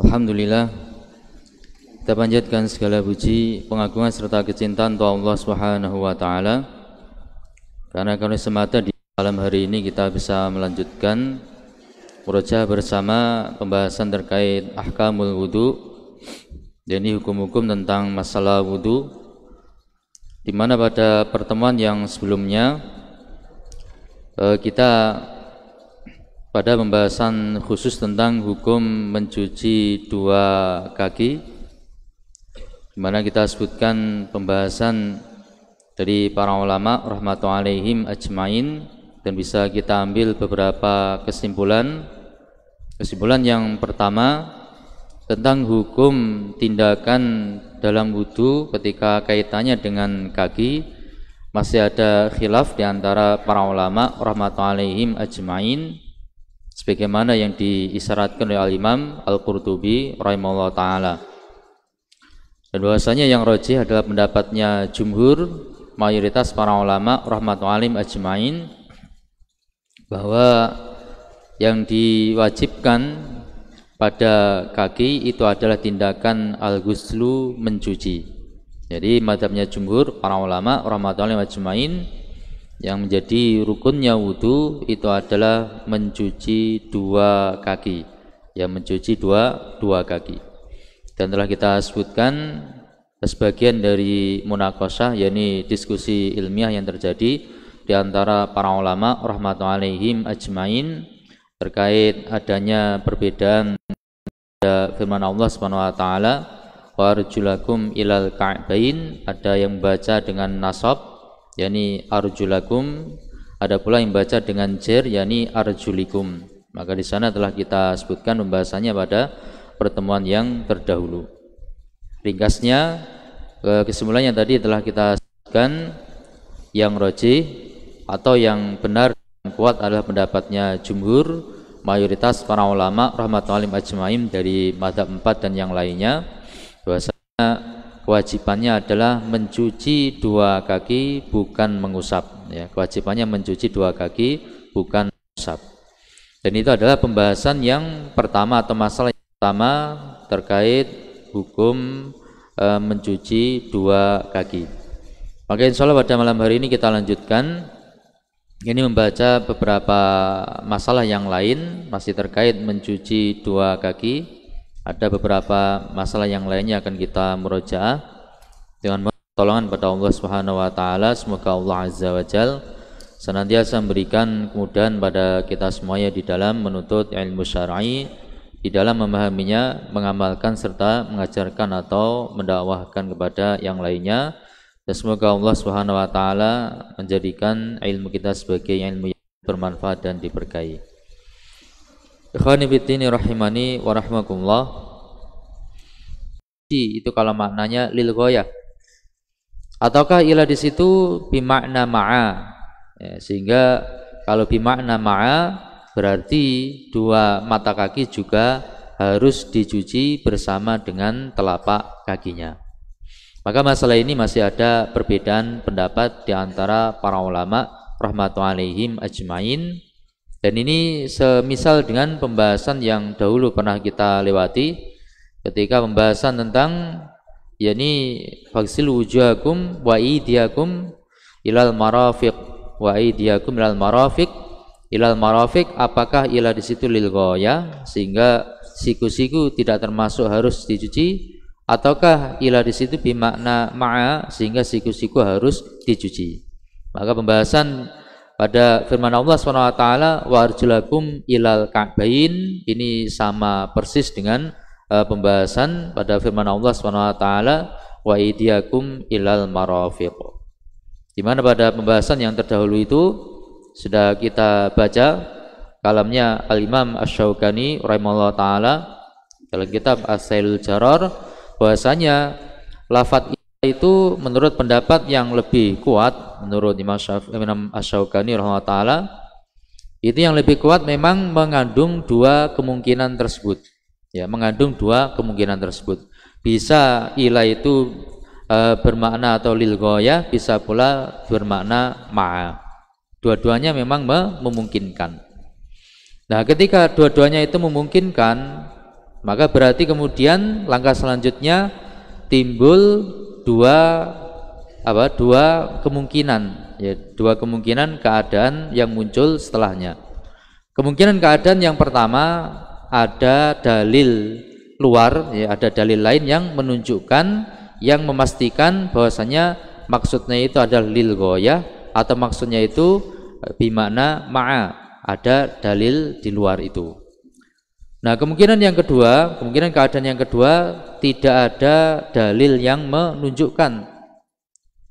Alhamdulillah kita panjatkan segala puji, pengagungan serta kecintaan untuk Allah Subhanahu wa taala. Karena kami semata di malam hari ini kita bisa melanjutkan murojaah bersama pembahasan terkait ahkamul wudu. Jadi hukum-hukum tentang masalah wudhu dimana pada pertemuan yang sebelumnya eh, kita pada pembahasan khusus tentang hukum mencuci dua kaki di mana kita sebutkan pembahasan dari para ulama rahmatu alaihim ajmain dan bisa kita ambil beberapa kesimpulan kesimpulan yang pertama tentang hukum tindakan dalam wudhu ketika kaitannya dengan kaki masih ada khilaf di antara para ulama rahmatu alaihim ajmain sebagaimana yang diisyaratkan oleh Al-Imam Al-Qurtubi rahimahullah taala. Dan bahwasanya yang rojih adalah pendapatnya jumhur mayoritas para ulama rahmatul alim ajmain bahwa yang diwajibkan pada kaki itu adalah tindakan al-ghuslu mencuci. Jadi madhabnya jumhur para ulama rahmatul alim ajmain yang menjadi rukunnya wudhu itu adalah mencuci dua kaki ya mencuci dua dua kaki dan telah kita sebutkan sebagian dari munakosah yakni diskusi ilmiah yang terjadi di antara para ulama rahmatullahi ajmain terkait adanya perbedaan pada firman Allah Subhanahu wa taala warjulakum ilal ka'bain ada yang baca dengan nasab yakni arjulakum ada pula yang baca dengan jer yakni arjulikum maka di sana telah kita sebutkan pembahasannya pada pertemuan yang terdahulu ringkasnya kesimpulannya tadi telah kita sebutkan yang roji atau yang benar dan kuat adalah pendapatnya jumhur mayoritas para ulama rahmatullahi ajma'im dari madhab empat dan yang lainnya bahwasanya kewajibannya adalah mencuci dua kaki bukan mengusap ya kewajibannya mencuci dua kaki bukan mengusap dan itu adalah pembahasan yang pertama atau masalah yang pertama terkait hukum e, mencuci dua kaki maka insya Allah pada malam hari ini kita lanjutkan ini membaca beberapa masalah yang lain masih terkait mencuci dua kaki ada beberapa masalah yang lainnya akan kita meroja dengan pertolongan pada Allah Subhanahu wa taala semoga Allah azza wa jal senantiasa memberikan kemudahan pada kita semuanya di dalam menuntut ilmu syar'i di dalam memahaminya mengamalkan serta mengajarkan atau mendakwahkan kepada yang lainnya dan semoga Allah Subhanahu wa taala menjadikan ilmu kita sebagai ilmu yang bermanfaat dan diberkahi Ikhwani fiddini rahimani wa rahmakumullah. itu kalau maknanya lil goya, Ataukah ilah di situ bimakna ma'a. Ya, sehingga kalau bimakna ma'a berarti dua mata kaki juga harus dicuci bersama dengan telapak kakinya. Maka masalah ini masih ada perbedaan pendapat di antara para ulama rahmatu alaihim ajmain dan ini semisal dengan pembahasan yang dahulu pernah kita lewati ketika pembahasan tentang yakni faksil wujuhakum wa idiyakum ilal marafiq wa idiyakum ilal marafiq ilal marafiq apakah ilah di situ lil ya sehingga siku-siku tidak termasuk harus dicuci ataukah ilah di situ bimakna ma'a sehingga siku-siku harus dicuci maka pembahasan pada firman Allah SWT warjulakum ilal ka'bain ini sama persis dengan uh, pembahasan pada firman Allah SWT wa idiyakum ilal marafiq di mana pada pembahasan yang terdahulu itu sudah kita baca kalamnya al-imam asy-syaukani rahimahullah taala dalam kitab as-sailul jarar bahwasanya lafat itu menurut pendapat yang lebih kuat menurut Imam Asy-Syaukani taala itu yang lebih kuat memang mengandung dua kemungkinan tersebut ya mengandung dua kemungkinan tersebut bisa ilah itu e, bermakna atau lil goya bisa pula bermakna ma'a dua-duanya memang memungkinkan nah ketika dua-duanya itu memungkinkan maka berarti kemudian langkah selanjutnya timbul dua apa dua kemungkinan ya dua kemungkinan keadaan yang muncul setelahnya kemungkinan keadaan yang pertama ada dalil luar ya ada dalil lain yang menunjukkan yang memastikan bahwasanya maksudnya itu adalah lil ya atau maksudnya itu eh, bimana ma'a ada dalil di luar itu Nah, kemungkinan yang kedua, kemungkinan keadaan yang kedua tidak ada dalil yang menunjukkan.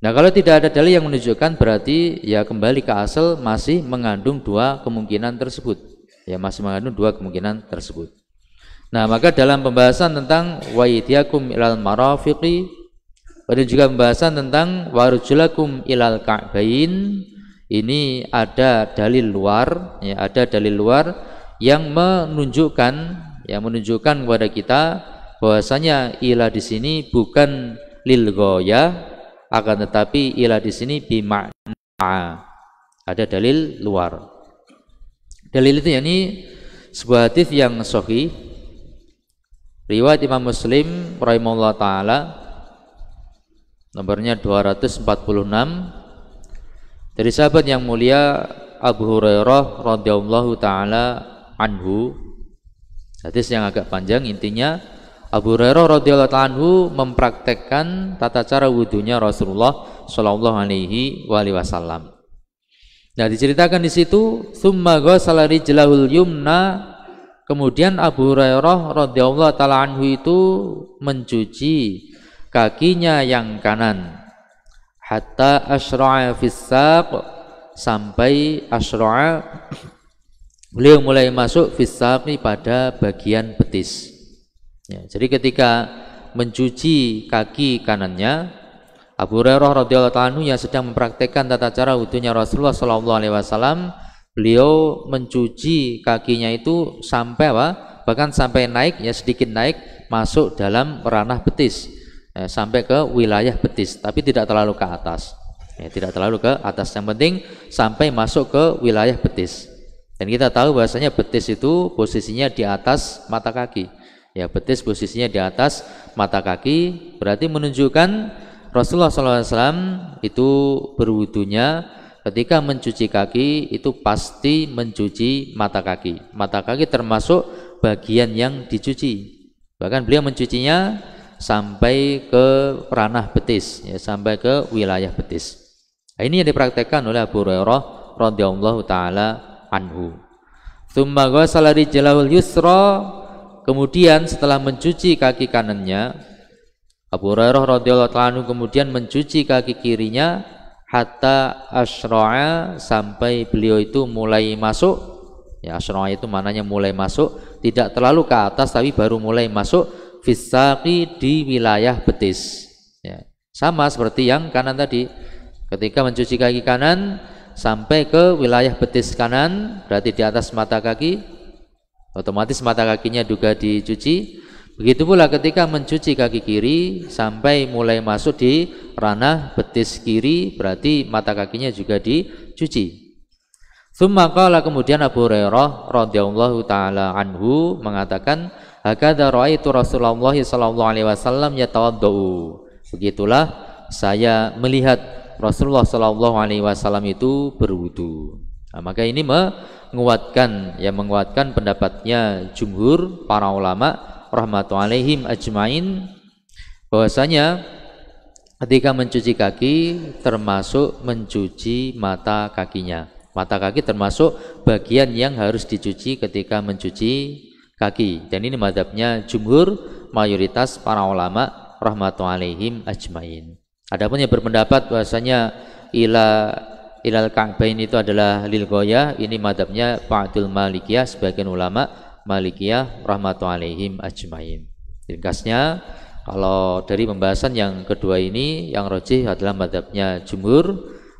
Nah, kalau tidak ada dalil yang menunjukkan berarti ya kembali ke asal masih mengandung dua kemungkinan tersebut. Ya, masih mengandung dua kemungkinan tersebut. Nah, maka dalam pembahasan tentang wa'idiyakum ilal marafiqi dan juga pembahasan tentang warujulakum ilal ka'bain ini ada dalil luar, ya, ada dalil luar yang menunjukkan yang menunjukkan kepada kita bahwasanya ilah di sini bukan lil goya akan tetapi ilah di sini bimakna ada dalil luar dalil itu yakni sebuah hadis yang sahih riwayat Imam Muslim rahimahullah taala nomornya 246 dari sahabat yang mulia Abu Hurairah radhiyallahu taala anhu. Hadis yang agak panjang intinya Abu Hurairah radhiyallahu anhu mempraktekkan tata cara wudhunya Rasulullah shallallahu alaihi wasallam. Nah diceritakan di situ summa ghassala rijlahul yumna kemudian Abu Hurairah radhiyallahu taala anhu itu mencuci kakinya yang kanan hatta asra'a fis sampai asra'a Beliau mulai masuk fisami pada bagian betis. Ya, jadi ketika mencuci kaki kanannya, Abu Hurairah radhiyallahu anhu yang sedang mempraktekkan tata cara wudhunya Rasulullah sallallahu alaihi wasallam, beliau mencuci kakinya itu sampai apa? Bahkan sampai naik ya sedikit naik masuk dalam ranah betis. Ya, sampai ke wilayah betis, tapi tidak terlalu ke atas. Ya, tidak terlalu ke atas. Yang penting sampai masuk ke wilayah betis. Dan kita tahu bahasanya betis itu posisinya di atas mata kaki. Ya, betis posisinya di atas mata kaki berarti menunjukkan Rasulullah SAW itu berwudunya ketika mencuci kaki itu pasti mencuci mata kaki. Mata kaki termasuk bagian yang dicuci. Bahkan beliau mencucinya sampai ke ranah betis, ya, sampai ke wilayah betis. Nah, ini yang dipraktekkan oleh Abu Hurairah radhiyallahu taala anhu. Tsumma ghassala rijlahul yusra Kemudian setelah mencuci kaki kanannya, Abu Hurairah radhiyallahu anhu kemudian mencuci kaki kirinya hatta asra'a sampai beliau itu mulai masuk. Ya asra'a itu mananya mulai masuk, tidak terlalu ke atas tapi baru mulai masuk fisaki di wilayah betis. Ya. Sama seperti yang kanan tadi. Ketika mencuci kaki kanan, sampai ke wilayah betis kanan, berarti di atas mata kaki. Otomatis mata kakinya juga dicuci. Begitu pula ketika mencuci kaki kiri sampai mulai masuk di ranah betis kiri, berarti mata kakinya juga dicuci. Thumma qala kemudian Abu Hurairah radhiyallahu taala anhu mengatakan, "Hakadza raaitu Rasulullah sallallahu alaihi wasallam yatawaddau." Begitulah saya melihat Rasulullah Shallallahu Alaihi Wasallam itu berwudu. Nah, maka ini menguatkan ya menguatkan pendapatnya jumhur para ulama rahmatu alaihim ajmain bahwasanya ketika mencuci kaki termasuk mencuci mata kakinya. Mata kaki termasuk bagian yang harus dicuci ketika mencuci kaki. Dan ini madhabnya jumhur mayoritas para ulama rahmatu alaihim ajmain. Adapun yang berpendapat bahasanya ila ilal ka'bain itu adalah lil goya ini madhabnya Ba'dul Malikiyah sebagian ulama Malikiyah rahmatu alaihim ajmain. Ringkasnya kalau dari pembahasan yang kedua ini yang rojih adalah madhabnya jumur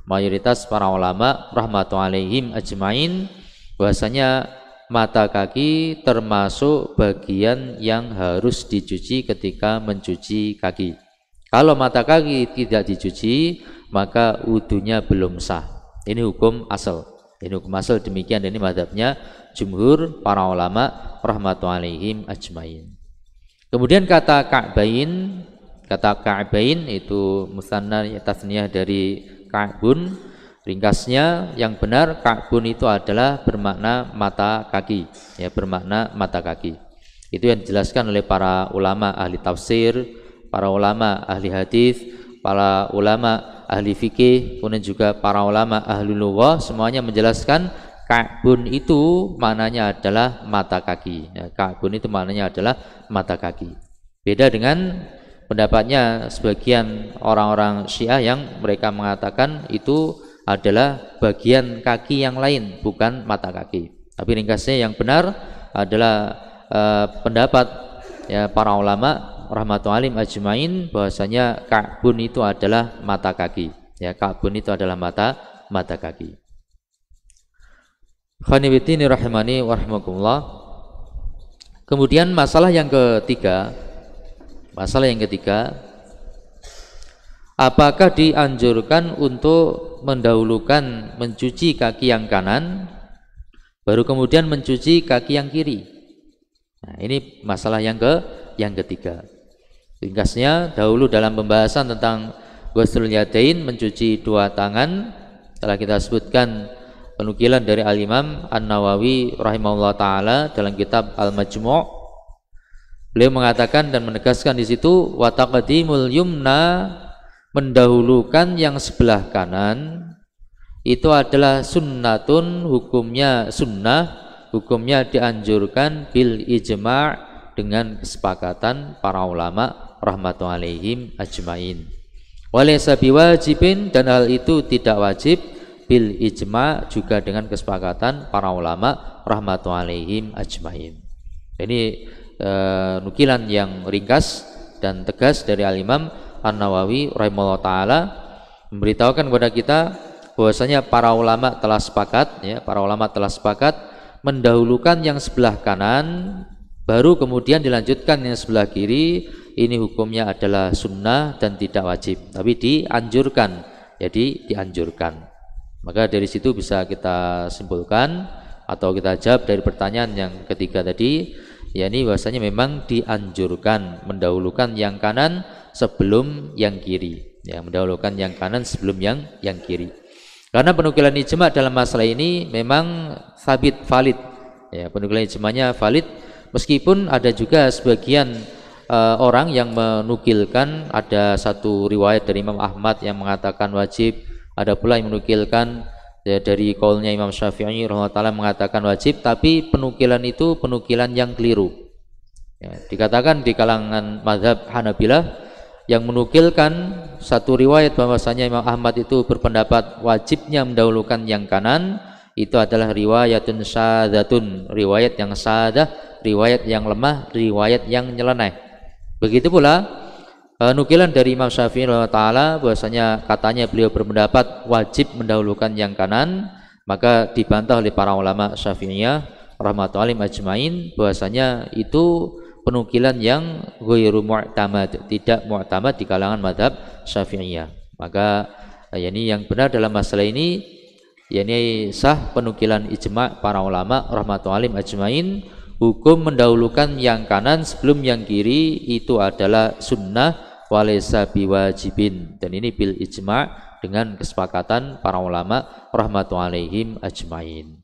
mayoritas para ulama rahmatu alaihim ajmain bahasanya mata kaki termasuk bagian yang harus dicuci ketika mencuci kaki. Kalau mata kaki tidak dicuci, maka udunya belum sah. Ini hukum asal. Ini hukum asal demikian Dan ini madhabnya jumhur para ulama rahmatu ajmain. Kemudian kata ka'bain, kata ka'bain itu musanna tasniyah dari ka'bun. Ringkasnya yang benar ka'bun itu adalah bermakna mata kaki, ya bermakna mata kaki. Itu yang dijelaskan oleh para ulama ahli tafsir, para ulama ahli hadis, para ulama ahli fikih, kemudian juga para ulama ahli lughah semuanya menjelaskan Ka'bun itu maknanya adalah mata kaki. Ya, Ka'bun itu maknanya adalah mata kaki. Beda dengan pendapatnya sebagian orang-orang Syiah yang mereka mengatakan itu adalah bagian kaki yang lain, bukan mata kaki. Tapi ringkasnya yang benar adalah uh, pendapat ya, para ulama Rahmatullahi ajmain bahwasanya Ka'bun itu adalah mata kaki. Ya, Ka'bun itu adalah mata mata kaki. Khanibitini rahimani warahmatullah. Kemudian masalah yang ketiga, masalah yang ketiga, apakah dianjurkan untuk mendahulukan mencuci kaki yang kanan, baru kemudian mencuci kaki yang kiri? Nah, ini masalah yang ke yang ketiga. Ringkasnya dahulu dalam pembahasan tentang ghuslul yadain mencuci dua tangan telah kita sebutkan penukilan dari Al-Imam An-Nawawi rahimahullah taala dalam kitab Al-Majmu' Beliau mengatakan dan menegaskan di situ wataqdimul yumna mendahulukan yang sebelah kanan itu adalah sunnatun hukumnya sunnah hukumnya dianjurkan bil ijma' dengan kesepakatan para ulama Rahmatu alaihim ajmain. Walaysa biwajibin dan hal itu tidak wajib bil ijma juga dengan kesepakatan para ulama Rahmatu alaihim ajmain. Ini e, nukilan yang ringkas dan tegas dari alimam An-Nawawi rahimahullah taala memberitahukan kepada kita bahwasanya para ulama telah sepakat ya para ulama telah sepakat mendahulukan yang sebelah kanan baru kemudian dilanjutkan yang sebelah kiri ini hukumnya adalah sunnah dan tidak wajib tapi dianjurkan jadi dianjurkan maka dari situ bisa kita simpulkan atau kita jawab dari pertanyaan yang ketiga tadi yakni bahasanya memang dianjurkan mendahulukan yang kanan sebelum yang kiri ya mendahulukan yang kanan sebelum yang yang kiri karena penukilan ijma dalam masalah ini memang sabit valid ya penukilan ijmanya valid meskipun ada juga sebagian uh, orang yang menukilkan ada satu riwayat dari Imam Ahmad yang mengatakan wajib, ada pula yang menukilkan ya, dari kaulnya Imam Syafi'i rahimahullah mengatakan wajib, tapi penukilan itu penukilan yang keliru. Ya, dikatakan di kalangan mazhab Hanabilah yang menukilkan satu riwayat bahwasanya Imam Ahmad itu berpendapat wajibnya mendahulukan yang kanan itu adalah riwayatun sadatun riwayat yang sadah riwayat yang lemah riwayat yang nyeleneh Begitu pula eh, nukilan dari Imam Syafi'i taala bahwasanya katanya beliau berpendapat wajib mendahulukan yang kanan, maka dibantah oleh para ulama Syafi'iyah rahmatullahi ajmain bahwasanya itu penukilan yang ghairu mu'tamad, tidak mu'tamad di kalangan madhab Syafi'iyah. Maka eh, yakni yang benar dalam masalah ini yakni sah penukilan ijma' para ulama rahmatullahi ajmain Hukum mendahulukan yang kanan sebelum yang kiri itu adalah sunnah walesa biwajibin. Dan ini bil ijma' dengan kesepakatan para ulama rahmatu alaihim ajmain.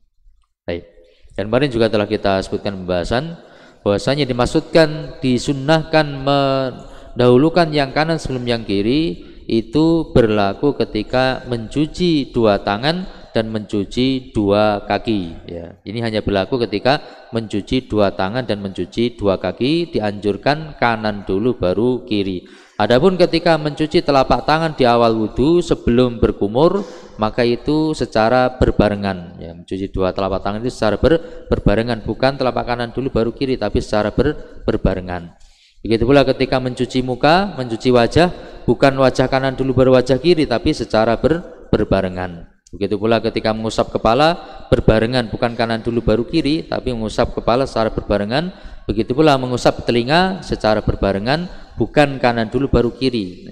Baik. Dan kemarin juga telah kita sebutkan pembahasan bahwasanya dimaksudkan disunnahkan mendahulukan yang kanan sebelum yang kiri itu berlaku ketika mencuci dua tangan dan mencuci dua kaki ya. Ini hanya berlaku ketika mencuci dua tangan dan mencuci dua kaki dianjurkan kanan dulu baru kiri. Adapun ketika mencuci telapak tangan di awal wudhu sebelum berkumur maka itu secara berbarengan ya. Mencuci dua telapak tangan itu secara ber, berbarengan bukan telapak kanan dulu baru kiri tapi secara ber, berbarengan. Begitu pula ketika mencuci muka, mencuci wajah bukan wajah kanan dulu baru wajah kiri tapi secara ber, berbarengan. Begitu pula ketika mengusap kepala berbarengan bukan kanan dulu baru kiri tapi mengusap kepala secara berbarengan begitu pula mengusap telinga secara berbarengan bukan kanan dulu baru kiri.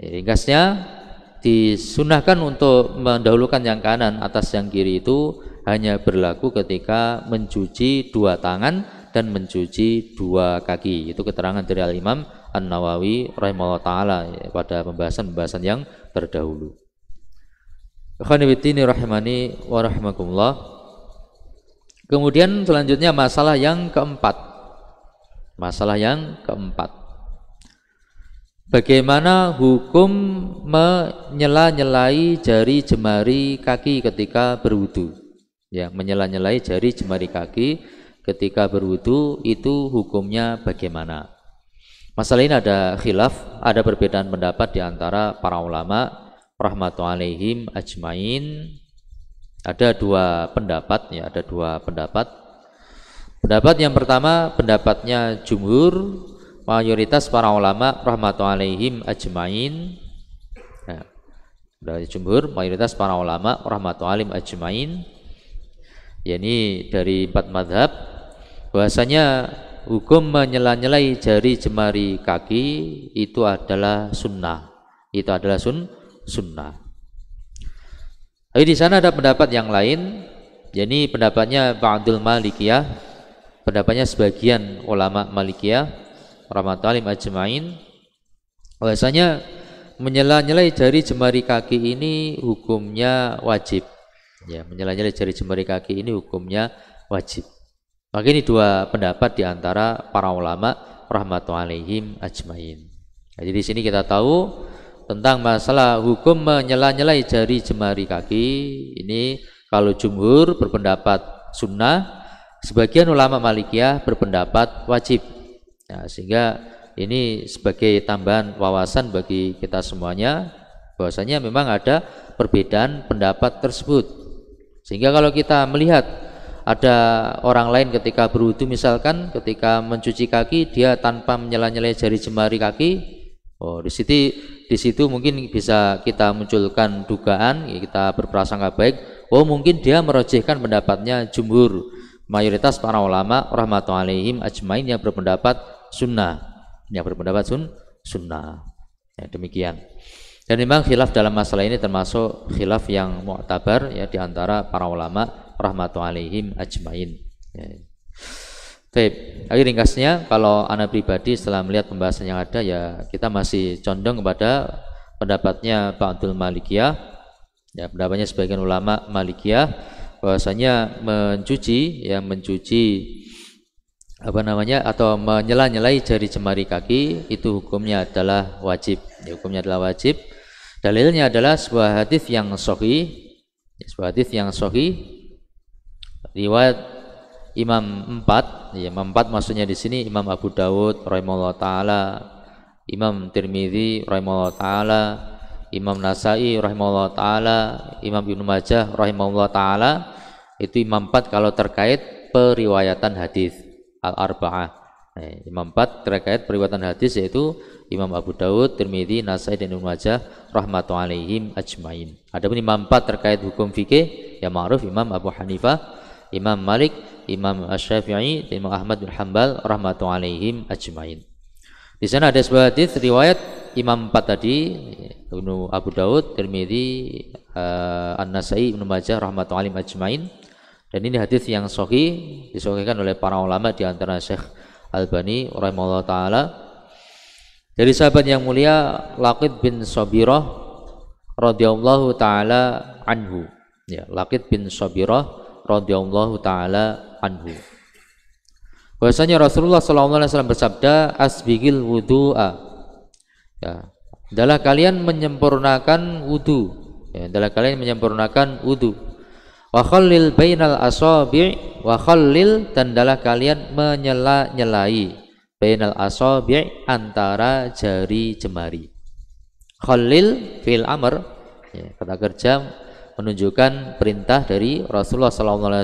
ringkasnya disunahkan untuk mendahulukan yang kanan atas yang kiri itu hanya berlaku ketika mencuci dua tangan dan mencuci dua kaki. Itu keterangan dari Al Imam An Nawawi rahimahullah taala pada pembahasan-pembahasan yang terdahulu. Khanibitini rahimani warahmatullah. Kemudian selanjutnya masalah yang keempat. Masalah yang keempat. Bagaimana hukum menyela-nyelai jari jemari kaki ketika berwudu? Ya, menyela-nyelai jari jemari kaki ketika berwudu itu hukumnya bagaimana? Masalah ini ada khilaf, ada perbedaan pendapat di antara para ulama rahmatu ajmain ada dua pendapat ya ada dua pendapat pendapat yang pertama pendapatnya jumhur mayoritas para ulama rahmatu alaihim ajmain ya, dari jumhur mayoritas para ulama rahmatu alim ajmain yakni dari empat madhab bahasanya hukum menyela-nyelai jari jemari kaki itu adalah sunnah itu adalah sunnah sunnah. Tapi di sana ada pendapat yang lain, Jadi pendapatnya Abdul Malikiyah, pendapatnya sebagian ulama Malikiyah, rahmatullahi ajmain, Biasanya menyela-nyelai jari jemari kaki ini hukumnya wajib. Ya, menyela-nyelai jari jemari kaki ini hukumnya wajib. Maka ini dua pendapat di antara para ulama rahmatu alaihim ajmain. Nah, jadi di sini kita tahu tentang masalah hukum menyela-nyelai jari jemari kaki ini kalau jumhur berpendapat sunnah sebagian ulama malikiyah berpendapat wajib nah, sehingga ini sebagai tambahan wawasan bagi kita semuanya bahwasanya memang ada perbedaan pendapat tersebut sehingga kalau kita melihat ada orang lain ketika berwudu misalkan ketika mencuci kaki dia tanpa menyela-nyelai jari jemari kaki Oh, di situ di situ mungkin bisa kita munculkan dugaan, kita berprasangka baik. Oh, mungkin dia merojihkan pendapatnya jumhur mayoritas para ulama rahmatullahi alaihim ajmain yang berpendapat sunnah, yang berpendapat sun sunnah. Ya, demikian. Dan memang khilaf dalam masalah ini termasuk khilaf yang mu'tabar ya di antara para ulama rahmatullahi alaihim ajmain. Ya. Oke, jadi ringkasnya kalau anak pribadi setelah melihat pembahasan yang ada ya kita masih condong kepada pendapatnya Pak Abdul Malikiah, ya pendapatnya sebagian ulama Malikiah bahwasanya mencuci ya mencuci apa namanya atau menyela-nyelai jari jemari kaki itu hukumnya adalah wajib ya, hukumnya adalah wajib dalilnya adalah sebuah hadis yang sahih ya, sebuah hadis yang sahih riwayat imam empat, ya, imam empat maksudnya di sini Imam Abu Dawud rahimahullah taala, Imam Tirmizi rahimahullah taala, Imam Nasai rahimahullah taala, Imam Ibnu Majah rahimahullah taala itu imam empat kalau terkait periwayatan hadis al-arba'ah. Eh, imam empat terkait periwayatan hadis yaitu Imam Abu Dawud, Tirmidzi, Nasai dan Ibnu Majah rahmatu alaihim ajmain. Adapun imam empat terkait hukum fikih ya ma'ruf Imam Abu Hanifah Imam Malik, Imam Asy-Syafi'i, Imam Ahmad bin Hanbal rahmatullahi alaihim ajmain. Di sana ada sebuah hadis riwayat Imam empat tadi Ibnu Abu Daud, Tirmizi, uh, eh, An-Nasai, Ibnu Majah rahmatullahi ajmain. Dan ini hadis yang sahih disahihkan oleh para ulama di antara Syekh Albani rahimahullah taala. Dari sahabat yang mulia Laqid bin Sabirah radhiyallahu taala anhu. Ya, Laqid bin Sabirah radhiyallahu taala anhu. Bahwasanya Rasulullah sallallahu alaihi wasallam bersabda asbigil wudhu'a. Ya. Adalah kalian menyempurnakan wudu. Ya, adalah kalian menyempurnakan wudu. Wa khallil bainal asabi' wa khallil dan adalah kalian menyela-nyelai bainal asabi' antara jari jemari. Khallil fil amr ya, kata kerja menunjukkan perintah dari Rasulullah SAW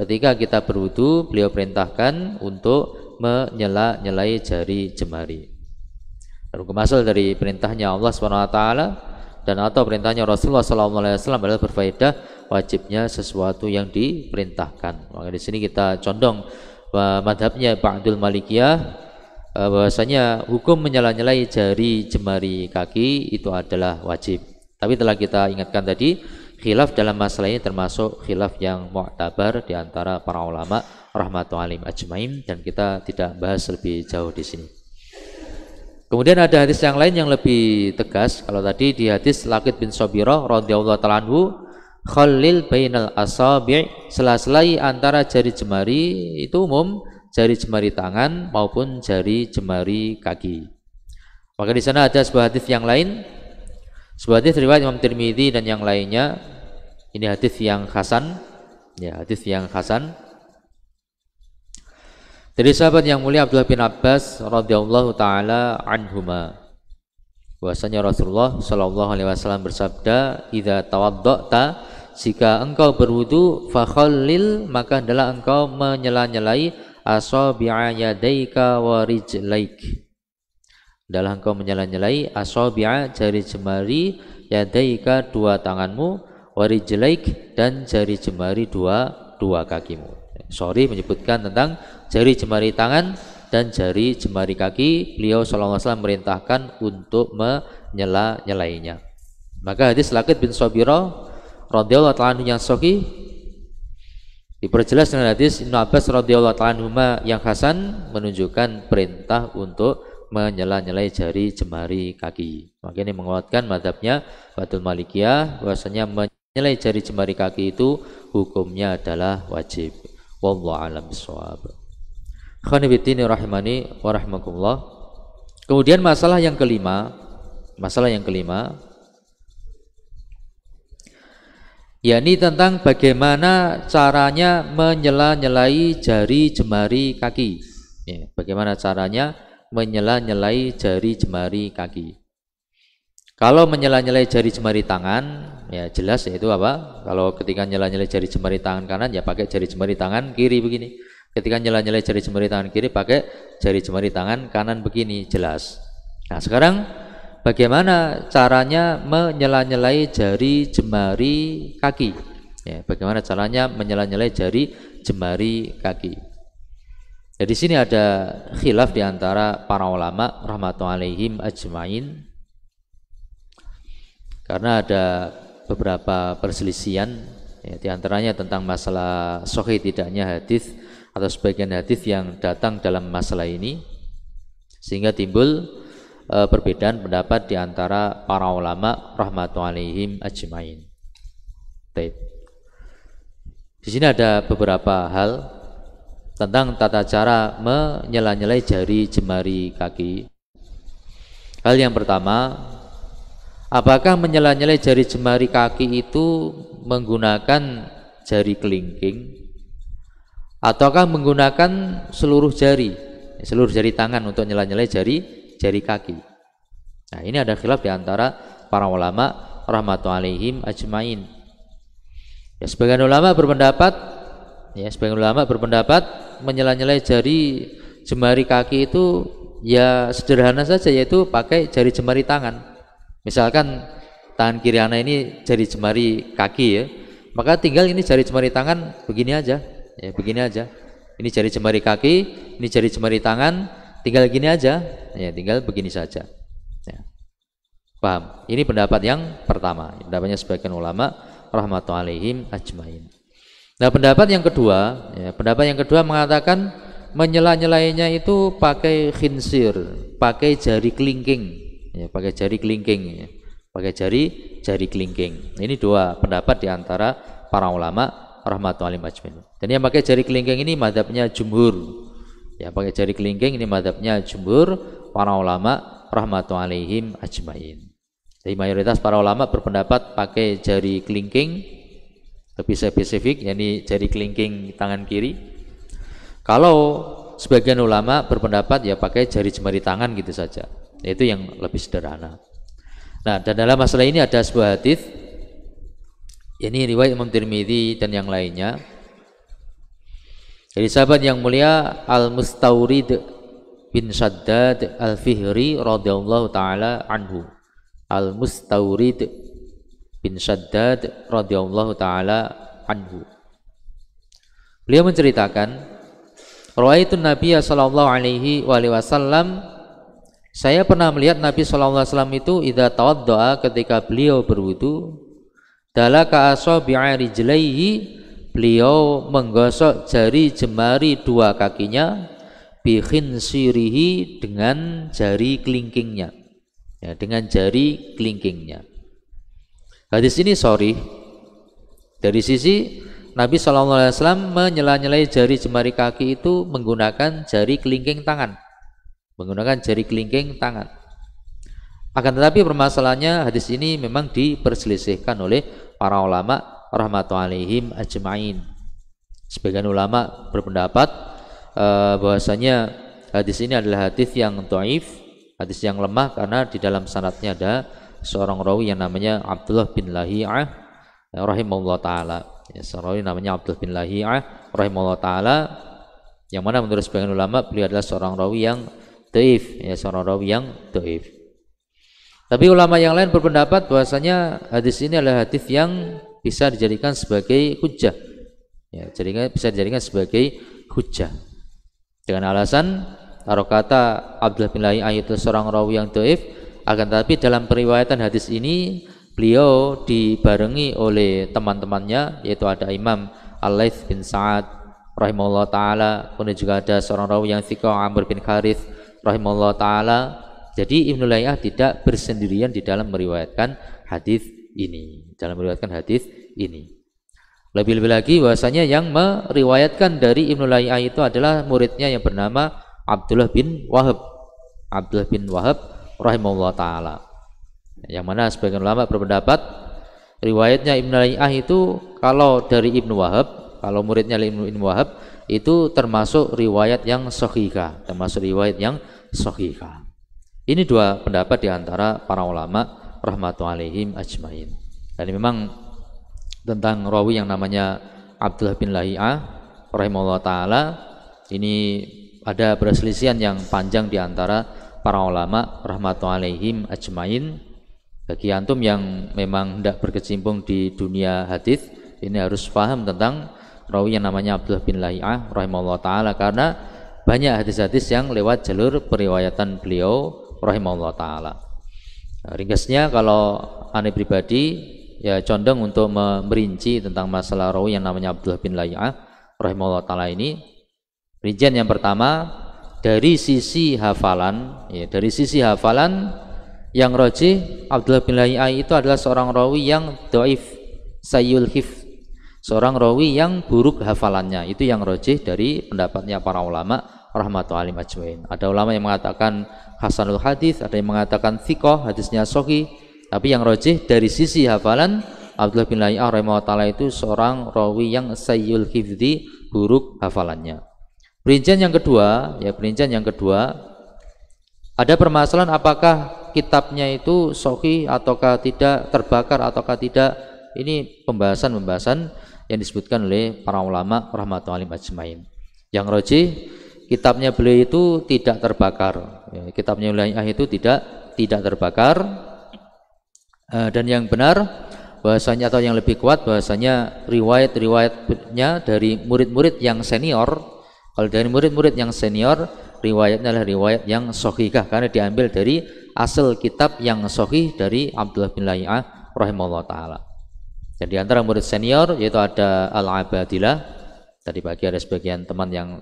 ketika kita berwudu beliau perintahkan untuk menyela-nyelai jari jemari asal dari perintahnya Allah SWT dan atau perintahnya Rasulullah SAW adalah berfaedah wajibnya sesuatu yang diperintahkan maka di sini kita condong madhabnya Pak Abdul Malikiyah eh, bahwasanya hukum menyela-nyelai jari jemari kaki itu adalah wajib tapi telah kita ingatkan tadi, khilaf dalam masalah ini termasuk khilaf yang mu'tabar di antara para ulama rahmatul alim ajmain dan kita tidak bahas lebih jauh di sini. Kemudian ada hadis yang lain yang lebih tegas. Kalau tadi di hadis Lakit bin Sobiro radhiyallahu taala anhu khalil bainal asabi' sela antara jari jemari itu umum jari jemari tangan maupun jari jemari kaki. Maka di sana ada sebuah hadis yang lain sebuah hadis riwayat Imam Tirmidzi dan yang lainnya ini hadis yang hasan ya hadis yang hasan dari sahabat yang mulia Abdullah bin Abbas radhiyallahu taala anhuma bahwasanya Rasulullah shallallahu alaihi wasallam bersabda idza tawadda'ta jika engkau berwudu fakhallil maka adalah engkau menyela-nyelai asabi'a yadaika wa dalam engkau menyela-nyelai asobi'a jari jemari yadaika dua tanganmu warijlaik dan jari jemari dua dua kakimu. Sorry menyebutkan tentang jari jemari tangan dan jari jemari kaki beliau sallallahu alaihi wasallam merintahkan untuk menyela-nyelainya. Maka hadis Lakit bin Sabira radhiyallahu taala yang sahih diperjelas dengan hadis Ibnu Abbas radhiyallahu taala yang hasan menunjukkan perintah untuk menyela-nyelai jari jemari kaki. Makanya menguatkan madhabnya Fatul Malikiyah bahwasanya menyelai jari jemari kaki itu hukumnya adalah wajib. Wallahu alam bisawab. Khanibitini rahimani wa Kemudian masalah yang kelima, masalah yang kelima yakni tentang bagaimana caranya menyela-nyelai jari jemari kaki. Ya, bagaimana caranya menyela-nyelai jari jemari kaki. Kalau menyela-nyelai jari jemari tangan, ya jelas itu apa? Kalau ketika nyela-nyelai jari jemari tangan kanan ya pakai jari jemari tangan kiri begini. Ketika nyela-nyelai jari jemari tangan kiri pakai jari jemari tangan kanan begini, jelas. Nah, sekarang bagaimana caranya menyela-nyelai jari jemari kaki? Ya, bagaimana caranya menyela-nyelai jari jemari kaki? Ya di sini ada khilaf di antara para ulama rahmatullahi ajmain. Karena ada beberapa perselisihan ya, di antaranya tentang masalah sohi tidaknya hadis atau sebagian hadis yang datang dalam masalah ini sehingga timbul e, perbedaan pendapat di antara para ulama rahmatullahi ajmain. Di sini ada beberapa hal tentang tata cara menyela-nyelai jari jemari kaki. Hal yang pertama, apakah menyela-nyelai jari jemari kaki itu menggunakan jari kelingking ataukah menggunakan seluruh jari, seluruh jari tangan untuk nyela-nyelai jari jari kaki. Nah, ini ada khilaf di antara para ulama rahmatu alaihim ajmain. Ya, sebagian ulama berpendapat Ya, sebagian ulama berpendapat menyela-nyela jari jemari kaki itu ya sederhana saja yaitu pakai jari jemari tangan. Misalkan tangan kiri anak ini jari jemari kaki ya, maka tinggal ini jari jemari tangan begini aja, ya begini aja. Ini jari jemari kaki, ini jari jemari tangan, tinggal gini aja, ya tinggal begini saja. Ya. Paham? Ini pendapat yang pertama, pendapatnya sebagian ulama rahmatullahi alaihim ajmain. Nah pendapat yang kedua, ya, pendapat yang kedua mengatakan menyela-nyelainya itu pakai khinsir, pakai jari kelingking, ya, pakai jari kelingking, ya, pakai jari jari kelingking. Ini dua pendapat di antara para ulama rahmatullahi majmin. Dan yang pakai jari kelingking ini madhabnya jumhur. Ya pakai jari kelingking ini madhabnya jumhur para ulama rahmatullahi alaihim ajmain. Jadi mayoritas para ulama berpendapat pakai jari kelingking lebih spesifik yakni jari kelingking tangan kiri kalau sebagian ulama berpendapat ya pakai jari jemari tangan gitu saja itu yang lebih sederhana nah dan dalam masalah ini ada sebuah hadis ini riwayat Imam Tirmidzi dan yang lainnya Jadi sahabat yang mulia al Mustaurid bin Shaddad Al-Fihri radhiyallahu taala anhu al Mustaurid bin Shaddad radhiyallahu taala anhu. Beliau menceritakan, "Ra'aitun Nabi sallallahu alaihi wa wasallam saya pernah melihat Nabi sallallahu alaihi wasallam itu idza tawaddaa ketika beliau berwudu, dalaka biari rijlaihi beliau menggosok jari jemari dua kakinya bihin sirihi dengan jari kelingkingnya ya, dengan jari kelingkingnya Hadis ini sorry dari sisi Nabi SAW menyela-nyelai jari jemari kaki itu menggunakan jari kelingking tangan menggunakan jari kelingking tangan akan tetapi permasalahannya hadis ini memang diperselisihkan oleh para ulama rahmatullahihim ajma'in sebagian ulama berpendapat e, bahwasanya hadis ini adalah hadis yang taif hadis yang lemah karena di dalam sanatnya ada seorang rawi yang namanya Abdullah bin Lahi'ah eh, rahimahullah taala. Ya, seorang rawi namanya Abdullah bin Lahi'ah rahimahullah taala yang mana menurut sebagian ulama beliau adalah seorang rawi yang dhaif, ya seorang rawi yang dhaif. Tapi ulama yang lain berpendapat bahwasanya hadis ini adalah hadis yang bisa dijadikan sebagai hujah. Ya, jadinya bisa dijadikan sebagai hujah. Dengan alasan kata Abdullah bin Lahi'ah itu seorang rawi yang dhaif akan tetapi dalam periwayatan hadis ini beliau dibarengi oleh teman-temannya yaitu ada Imam Al-Laits bin Sa'ad rahimahullah taala, kemudian juga ada seorang rawi yang thiqah Amr bin Kharith rahimahullah taala. Jadi Ibnu Layyah tidak bersendirian di dalam meriwayatkan hadis ini, dalam meriwayatkan hadis ini. Lebih-lebih lagi bahwasanya yang meriwayatkan dari Ibnu Layyah itu adalah muridnya yang bernama Abdullah bin Wahab. Abdullah bin Wahab rahimahullah taala. Yang mana sebagian ulama berpendapat riwayatnya Ibn Laiyah itu kalau dari Ibnu Wahab, kalau muridnya Ibnu Ibn Wahab itu termasuk riwayat yang sohika termasuk riwayat yang sohika Ini dua pendapat diantara para ulama alaihim ajmain. Dan memang tentang rawi yang namanya Abdullah bin Lahiyah rahimahullah taala ini ada perselisihan yang panjang diantara. antara para ulama rahmatullahi ajmain bagi antum yang memang tidak berkecimpung di dunia hadis ini harus paham tentang rawi yang namanya Abdullah bin Lahi'ah rahimahullah taala karena banyak hadis-hadis yang lewat jalur periwayatan beliau rahimahullah taala. Nah, ringkasnya kalau aneh pribadi ya condong untuk merinci tentang masalah rawi yang namanya Abdullah bin Lahi'ah rahimahullah taala ini. Rincian yang pertama dari sisi hafalan ya dari sisi hafalan yang roji Abdullah bin Lahi'ai itu adalah seorang rawi yang doif sayul hif seorang rawi yang buruk hafalannya itu yang roji dari pendapatnya para ulama rahmatu alim ajwain ada ulama yang mengatakan hasanul hadis ada yang mengatakan thikoh hadisnya sohi tapi yang roji dari sisi hafalan Abdullah bin Lahi'ai itu seorang rawi yang sayul hifdi buruk hafalannya Perincian yang kedua, ya perincian yang kedua, ada permasalahan apakah kitabnya itu sohi ataukah tidak, terbakar ataukah tidak. Ini pembahasan-pembahasan yang disebutkan oleh para ulama rahmatullahi ajmain. Yang roji, kitabnya beliau itu tidak terbakar. Ya, kitabnya beliau itu tidak tidak terbakar. E, dan yang benar bahasanya atau yang lebih kuat bahasanya riwayat-riwayatnya dari murid-murid yang senior kalau dari murid-murid yang senior, riwayatnya adalah riwayat yang sohikah karena diambil dari asal kitab yang sohih dari Abdullah bin Layyah rahimahullah ta'ala. Jadi antara murid senior yaitu ada Al-Abadilah. Tadi pagi ada sebagian teman yang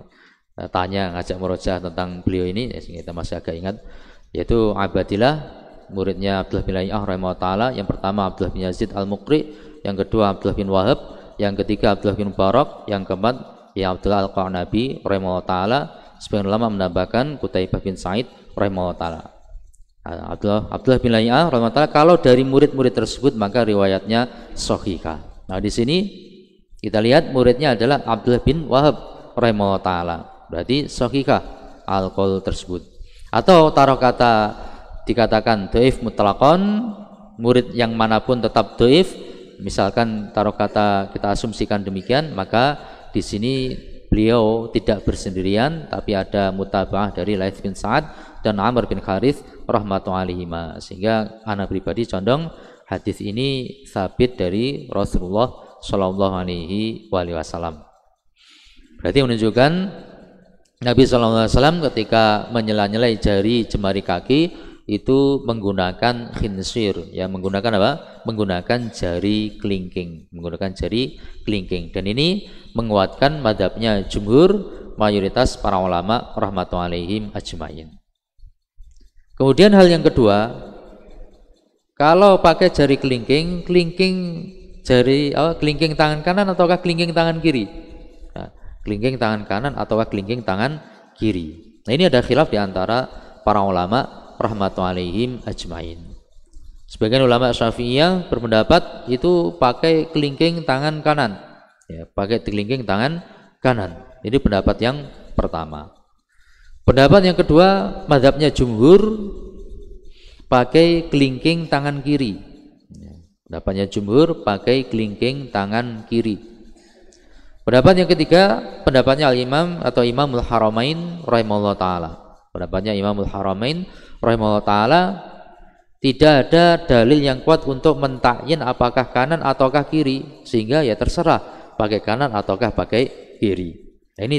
eh, tanya ngajak merojah tentang beliau ini, ya, kita masih agak ingat. Yaitu Abadilah, muridnya Abdullah bin Layyah rahimahullah ta'ala. Yang pertama Abdullah bin Yazid al mukri, yang kedua Abdullah bin Wahab, yang ketiga Abdullah bin Barok, yang keempat ya Abdullah al Nabi rahimahullah taala sebagian ulama menambahkan Kutaibah bin Said rahimahullah taala nah, Abdullah Abdullah bin Layyah rahimahullah taala kalau dari murid-murid tersebut maka riwayatnya sahihah nah di sini kita lihat muridnya adalah Abdullah bin Wahab rahimahullah taala berarti sahihah alkohol tersebut atau taruh kata dikatakan doif mutlakon murid yang manapun tetap doif misalkan taruh kata kita asumsikan demikian maka di sini beliau tidak bersendirian tapi ada mutabah dari Laith bin Sa'ad dan Amr bin Kharith rahmatullahi sehingga anak pribadi condong hadis ini sabit dari Rasulullah Shallallahu alaihi wasallam. Berarti menunjukkan Nabi Shallallahu alaihi wasallam ketika menyela-nyela jari jemari kaki itu menggunakan khinsir ya menggunakan apa menggunakan jari kelingking menggunakan jari kelingking dan ini menguatkan madhabnya jumhur mayoritas para ulama rahmatullahi alaihim ajmain. Kemudian hal yang kedua, kalau pakai jari kelingking, kelingking jari oh, kelingking tangan kanan ataukah kelingking tangan kiri? Nah, kelingking tangan kanan ataukah kelingking tangan kiri. Nah, ini ada khilaf di antara para ulama rahmatullahi alaihim ajmain. Sebagian ulama Syafi'iyah berpendapat itu pakai kelingking tangan kanan ya, pakai telingking tangan kanan ini pendapat yang pertama pendapat yang kedua madhabnya jumhur pakai kelingking tangan kiri ya, pendapatnya jumhur pakai kelingking tangan kiri pendapat yang ketiga pendapatnya al-imam atau imamul haramain rahimahullah ta'ala pendapatnya imamul haramain rahimahullah ta'ala tidak ada dalil yang kuat untuk menta'kin apakah kanan ataukah kiri sehingga ya terserah pakai kanan ataukah pakai kiri. Nah, ini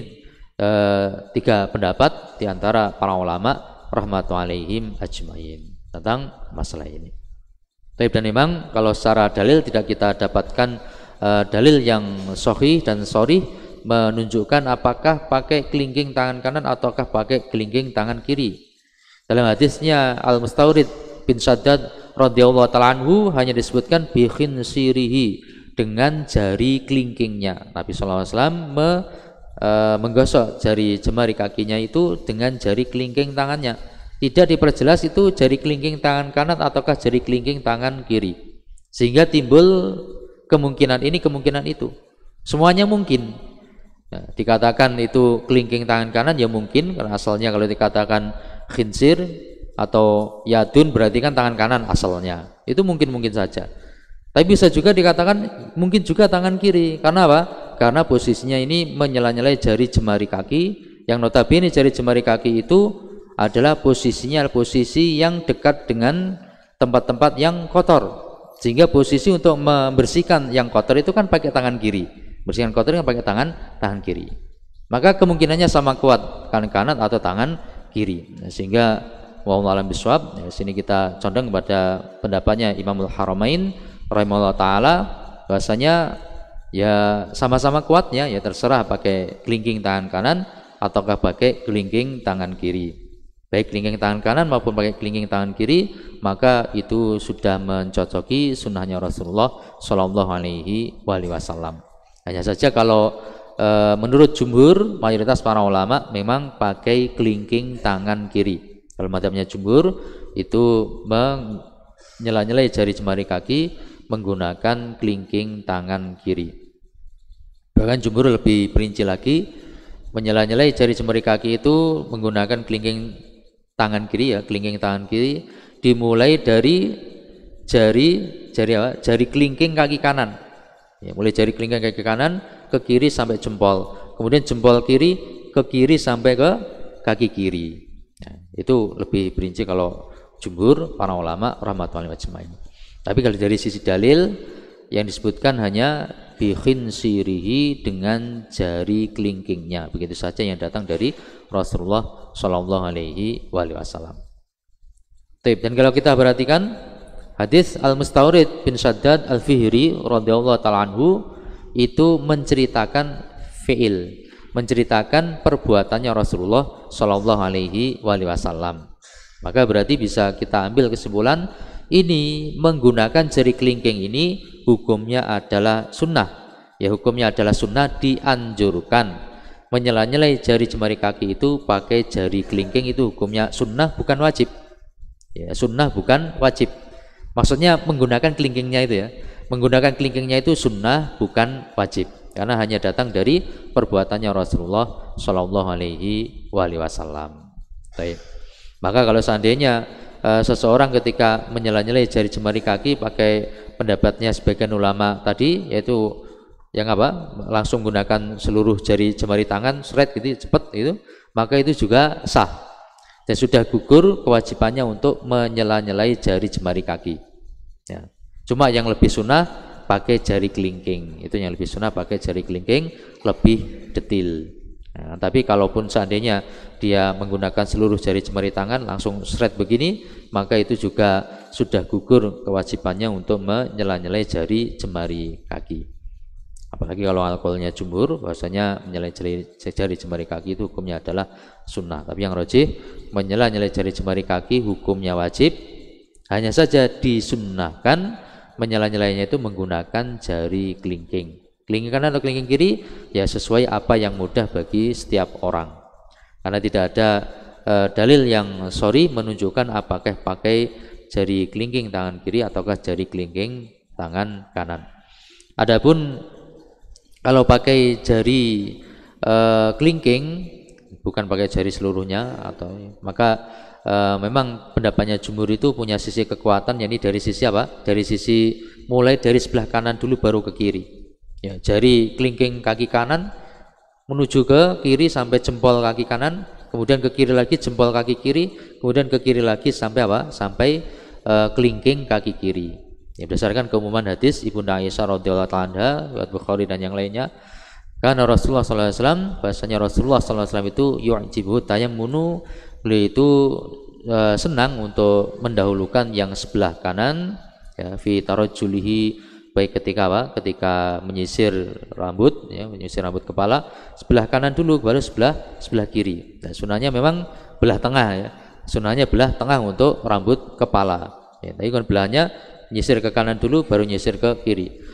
e, tiga pendapat di antara para ulama rahmatu'alaihim ajmain tentang masalah ini. Tapi dan memang kalau secara dalil tidak kita dapatkan e, dalil yang sahih dan sorry menunjukkan apakah pakai kelingking tangan kanan ataukah pakai kelingking tangan kiri. Dalam hadisnya Al Mustaurid bin Saddad radhiyallahu taala anhu hanya disebutkan bihin sirih dengan jari kelingkingnya. Nabi SAW me, e, menggosok jari jemari kakinya itu dengan jari kelingking tangannya. Tidak diperjelas itu jari kelingking tangan kanan ataukah jari kelingking tangan kiri. Sehingga timbul kemungkinan ini, kemungkinan itu. Semuanya mungkin. Ya, dikatakan itu kelingking tangan kanan ya mungkin karena asalnya kalau dikatakan khinsir atau yadun berarti kan tangan kanan asalnya. Itu mungkin-mungkin saja. Tapi bisa juga dikatakan mungkin juga tangan kiri. Karena apa? Karena posisinya ini menyela-nyelai jari jemari kaki. Yang notabene jari jemari kaki itu adalah posisinya posisi yang dekat dengan tempat-tempat yang kotor. Sehingga posisi untuk membersihkan yang kotor itu kan pakai tangan kiri. Bersihkan kotor yang pakai tangan tangan kiri. Maka kemungkinannya sama kuat kanan kanan atau tangan kiri. Sehingga waalaikumsalam biswab. Ya, sini kita condong kepada pendapatnya Imamul Haramain rahimahullah taala bahasanya ya sama-sama kuatnya ya terserah pakai kelingking tangan kanan ataukah pakai kelingking tangan kiri. Baik kelingking tangan kanan maupun pakai kelingking tangan kiri, maka itu sudah mencocoki sunnahnya Rasulullah Shallallahu Alaihi Wasallam. Hanya saja kalau e, menurut jumhur mayoritas para ulama memang pakai kelingking tangan kiri. Kalau madhabnya jumhur itu menyela-nyelai jari jemari kaki menggunakan kelingking tangan kiri. Bahkan jumhur lebih perinci lagi, menyela-nyelai jari jemari kaki itu menggunakan kelingking tangan kiri ya, kelingking tangan kiri dimulai dari jari jari apa? Jari kelingking kaki kanan. Ya, mulai jari kelingking kaki kanan ke kiri sampai jempol. Kemudian jempol kiri ke kiri sampai ke kaki kiri. Nah, itu lebih perinci kalau jumhur para ulama rahmatullahi majma'in. Tapi kalau dari sisi dalil yang disebutkan hanya bihin sirihi dengan jari kelingkingnya. Begitu saja yang datang dari Rasulullah Shallallahu Alaihi Wasallam. Taib. Dan kalau kita perhatikan hadis Al Mustaurid bin Saddad Al Fihri radhiyallahu taala itu menceritakan fiil, menceritakan perbuatannya Rasulullah Shallallahu Alaihi Wasallam. Maka berarti bisa kita ambil kesimpulan ini menggunakan jari kelingking ini hukumnya adalah sunnah ya hukumnya adalah sunnah dianjurkan menyela-nyelai jari jemari kaki itu pakai jari kelingking itu hukumnya sunnah bukan wajib ya, sunnah bukan wajib maksudnya menggunakan kelingkingnya itu ya menggunakan kelingkingnya itu sunnah bukan wajib karena hanya datang dari perbuatannya Rasulullah Shallallahu Alaihi Wasallam. Maka kalau seandainya Eh, seseorang ketika menyela-nyela jari jemari kaki pakai pendapatnya sebagian ulama tadi yaitu yang apa langsung gunakan seluruh jari jemari tangan seret gitu cepet itu maka itu juga sah dan sudah gugur kewajibannya untuk menyela-nyelai jari jemari kaki ya. cuma yang lebih sunnah pakai jari kelingking itu yang lebih sunnah pakai jari kelingking lebih detil nah, tapi kalaupun seandainya dia menggunakan seluruh jari jemari tangan langsung seret begini maka itu juga sudah gugur kewajibannya untuk menyela-nyelai jari jemari kaki apalagi kalau alkoholnya jumur, bahwasanya menyela jari, jari jemari kaki itu hukumnya adalah sunnah tapi yang roji menyela-nyelai jari jemari kaki hukumnya wajib hanya saja disunnahkan menyela-nyelainya itu menggunakan jari kelingking kelingking kanan atau kelingking kiri ya sesuai apa yang mudah bagi setiap orang karena tidak ada e, dalil yang sorry menunjukkan apakah pakai jari kelingking tangan kiri ataukah jari kelingking tangan kanan. Adapun kalau pakai jari e, kelingking bukan pakai jari seluruhnya atau maka e, memang pendapatnya jumur itu punya sisi kekuatan yakni dari sisi apa? Dari sisi mulai dari sebelah kanan dulu baru ke kiri. Ya, jari kelingking kaki kanan menuju ke kiri sampai jempol kaki kanan, kemudian ke kiri lagi jempol kaki kiri, kemudian ke kiri lagi sampai apa? Sampai e, kelingking kaki kiri. Ya, berdasarkan keumuman hadis Ibunda Aisyah radhiyallahu taala buat Bukhari dan yang lainnya, karena Rasulullah SAW, bahasanya Rasulullah SAW itu yu'jibu tayammunu, beliau itu e, senang untuk mendahulukan yang sebelah kanan ya fi tarajjulihi baik ketika apa? Ketika menyisir rambut, ya, menyisir rambut kepala, sebelah kanan dulu, baru sebelah sebelah kiri. Dan nah, sunahnya memang belah tengah ya. Sunahnya belah tengah untuk rambut kepala. Ya, tapi kan belahnya nyisir ke kanan dulu, baru nyisir ke kiri.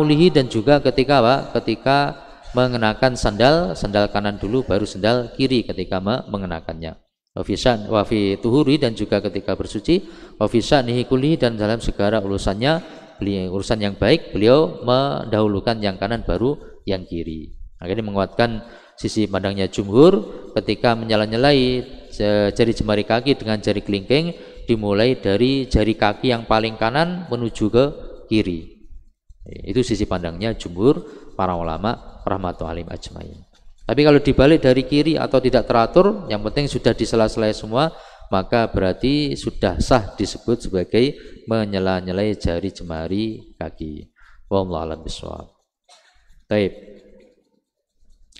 ulihi dan juga ketika apa? Ketika mengenakan sandal, sandal kanan dulu, baru sandal kiri ketika mengenakannya wafisan wafi tuhuri dan juga ketika bersuci wafisan nihikuli dan dalam segala urusannya beliau urusan yang baik beliau mendahulukan yang kanan baru yang kiri akhirnya menguatkan sisi pandangnya jumhur ketika menyala-nyalai jari jemari kaki dengan jari kelingking dimulai dari jari kaki yang paling kanan menuju ke kiri itu sisi pandangnya jumhur para ulama rahmatul alim ajmain tapi kalau dibalik dari kiri atau tidak teratur yang penting sudah disela-selai semua maka berarti sudah sah disebut sebagai menyela-nyelai jari jemari kaki. Wallahualam a'lam Baik.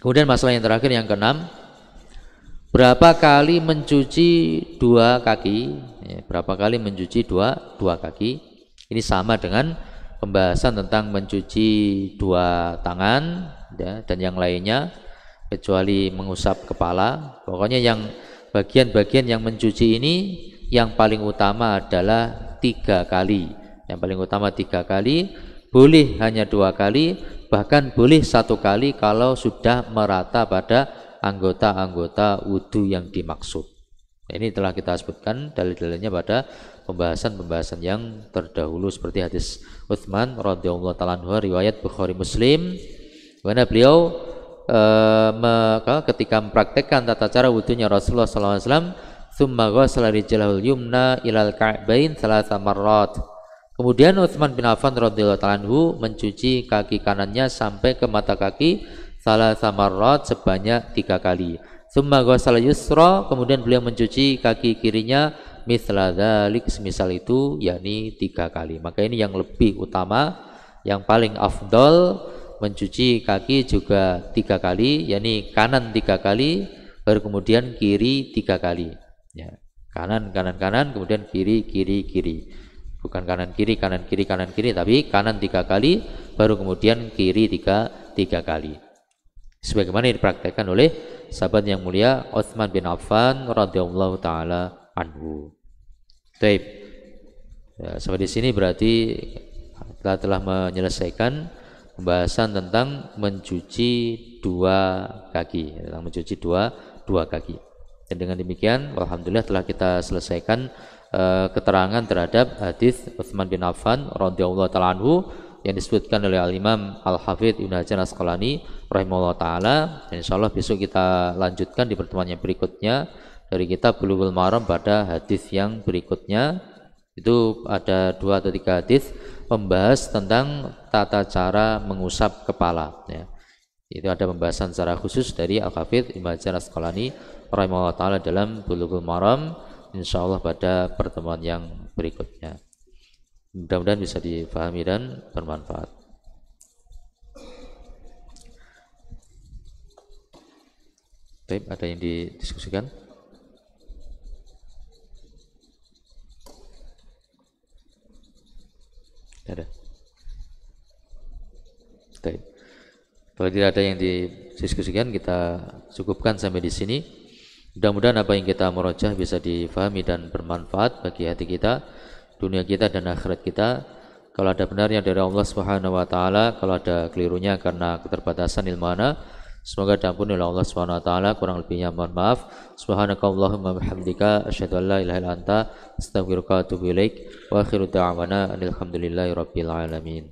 Kemudian masalah yang terakhir yang keenam, berapa kali mencuci dua kaki? Ya, berapa kali mencuci dua dua kaki? Ini sama dengan pembahasan tentang mencuci dua tangan ya, dan yang lainnya kecuali mengusap kepala. Pokoknya yang bagian-bagian yang mencuci ini yang paling utama adalah tiga kali yang paling utama tiga kali boleh hanya dua kali bahkan boleh satu kali kalau sudah merata pada anggota-anggota wudhu yang dimaksud ini telah kita sebutkan dalil-dalilnya pada pembahasan-pembahasan yang terdahulu seperti hadis Uthman radhiyallahu taala riwayat Bukhari Muslim mana beliau Eh, ketika mempraktekkan tata cara wudhunya Rasulullah SAW summa ghasala rijlahul yumna ilal ka'bain thalatha marrat kemudian Utsman bin Affan radhiyallahu taala mencuci kaki kanannya sampai ke mata kaki thalatha marrat sebanyak tiga kali summa ghasala yusra kemudian beliau mencuci kaki kirinya misla dzalik semisal itu yakni tiga kali maka ini yang lebih utama yang paling afdol mencuci kaki juga tiga kali, yakni kanan tiga kali, baru kemudian kiri tiga kali. Ya. Kanan, kanan, kanan, kemudian kiri, kiri, kiri. Bukan kanan kiri, kanan kiri, kanan kiri, tapi kanan tiga kali, baru kemudian kiri tiga, tiga kali. Sebagaimana dipraktekkan oleh sahabat yang mulia Utsman bin Affan radhiyallahu taala anhu. Taib. Ya, sampai di sini berarti kita telah menyelesaikan pembahasan tentang mencuci dua kaki, tentang mencuci dua dua kaki. Dan dengan demikian, alhamdulillah telah kita selesaikan uh, keterangan terhadap hadis Utsman bin Affan radhiyallahu taala anhu yang disebutkan oleh Al Imam Al Hafidz Ibnu Hajar Asqalani rahimahullah taala. Dan insyaallah besok kita lanjutkan di pertemuan yang berikutnya dari kitab Bulughul Maram pada hadis yang berikutnya. Itu ada dua atau tiga hadis membahas tentang tata cara mengusap kepala. Ya. Itu ada pembahasan secara khusus dari al kafid Ibn Hajar Asqalani rahimahullah ta'ala dalam Bulughul Maram insya Allah pada pertemuan yang berikutnya. Mudah-mudahan bisa dipahami dan bermanfaat. Baik, ada yang didiskusikan? Ada. Baik. Kalau tidak ada yang didiskusikan, kita cukupkan sampai di sini. Mudah-mudahan apa yang kita merojah bisa difahami dan bermanfaat bagi hati kita, dunia kita dan akhirat kita. Kalau ada benarnya dari Allah Subhanahu wa taala, kalau ada kelirunya karena keterbatasan ilmu anak, Semoga diampuni oleh Allah Subhanahu wa taala, kurang lebihnya mohon maaf. Subhanakallahumma bihamdika asyhadu an la ilaha illa anta astaghfiruka wa atubu ilaik. Wa akhiru da'wana alhamdulillahi rabbil alamin.